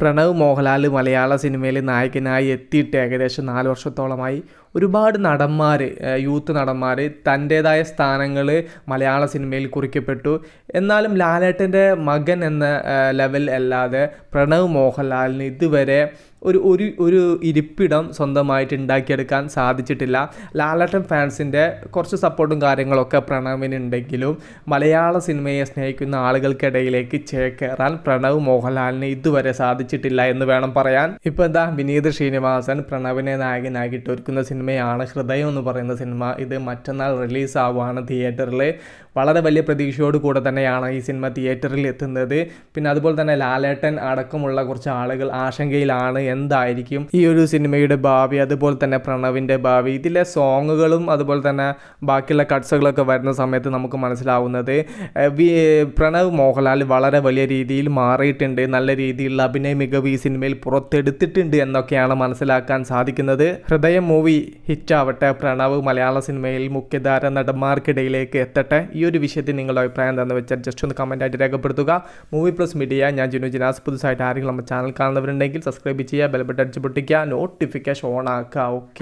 പ്രണവ് മോഹൻലാൽ മലയാള സിനിമയിൽ നായകനായി എത്തിയിട്ട് ഏകദേശം നാല് വർഷത്തോളമായി ഒരുപാട് നടന്മാർ യൂത്ത് നടന്മാർ തൻ്റേതായ സ്ഥാനങ്ങൾ മലയാള സിനിമയിൽ കുറിക്കപ്പെട്ടു എന്നാലും ലാലേട്ടൻ്റെ മകൻ എന്ന ലെവൽ അല്ലാതെ പ്രണവ് മോഹൻലാലിന് ഇതുവരെ ഒരു ഒരു ഒരു ഇരിപ്പിടം സ്വന്തമായിട്ട് ഉണ്ടാക്കിയെടുക്കാൻ സാധിച്ചിട്ടില്ല ലാലേട്ടൻ ഫാൻസിൻ്റെ കുറച്ച് സപ്പോർട്ടും കാര്യങ്ങളൊക്കെ പ്രണവിനുണ്ടെങ്കിലും മലയാള സിനിമയെ സ്നേഹിക്കുന്ന ആളുകൾക്കിടയിലേക്ക് ചേക്കേറാൻ പ്രണവ് മോഹൻലാലിന് ഇതുവരെ സാധിച്ചിട്ടില്ല എന്ന് വേണം പറയാൻ ഇപ്പോൾ എന്താ വിനീത് ശ്രീനിവാസൻ പ്രണവിനെ നായകനാക്കിയിട്ട് ഒരുക്കുന്ന സിനിമ സിനിമയാണ് ഹൃദയം എന്ന് പറയുന്ന സിനിമ ഇത് മറ്റന്നാൾ റിലീസാവുകയാണ് തിയേറ്ററിൽ വളരെ വലിയ പ്രതീക്ഷയോട് കൂടെ തന്നെയാണ് ഈ സിനിമ തിയേറ്ററിൽ എത്തുന്നത് പിന്നെ അതുപോലെ തന്നെ ലാലേട്ടൻ അടക്കമുള്ള കുറച്ച് ആളുകൾ ആശങ്കയിലാണ് എന്തായിരിക്കും ഈ ഒരു സിനിമയുടെ ഭാവി അതുപോലെ തന്നെ പ്രണവിൻ്റെ ഭാവി ഇതിലെ സോങ്ങുകളും അതുപോലെ തന്നെ ബാക്കിയുള്ള കട്ട്സുകളൊക്കെ വരുന്ന സമയത്ത് നമുക്ക് മനസ്സിലാവുന്നത് പ്രണവ് മോഹൻലാൽ വളരെ വലിയ രീതിയിൽ മാറിയിട്ടുണ്ട് നല്ല രീതിയിലുള്ള അഭിനയ മികവ് ഈ സിനിമയിൽ പുറത്തെടുത്തിട്ടുണ്ട് എന്നൊക്കെയാണ് മനസ്സിലാക്കാൻ സാധിക്കുന്നത് ഹൃദയം മൂവി ഹിറ്റാവട്ടെ പ്രണവ് മലയാള സിനിമയിൽ മുഖ്യധാര നടന്മാർക്കിടയിലേക്ക് എത്തട്ടെ ഈ ഒരു വിഷയത്തിൽ നിങ്ങളുടെ അഭിപ്രായം എന്താണെന്ന് വെച്ചാൽ ജസ്റ്റ് ഒന്ന് കമൻറ്റായിട്ട് രേഖപ്പെടുത്തുക മൂവി പ്ലസ് മീഡിയ ഞാൻ ജിനു ജിനാസ് പുതുസായിട്ട് ആരെങ്കിലും നമ്മുടെ ചാനൽ കാണുന്നവരുണ്ടെങ്കിൽ സബ്സ്ക്രൈബ് ചെയ്യുക ബെൽബട്ട് അടിച്ച് പൊട്ടിക്കുക നോട്ടിഫിക്കേഷൻ ഓൺ ആക്കുക ഓക്കെ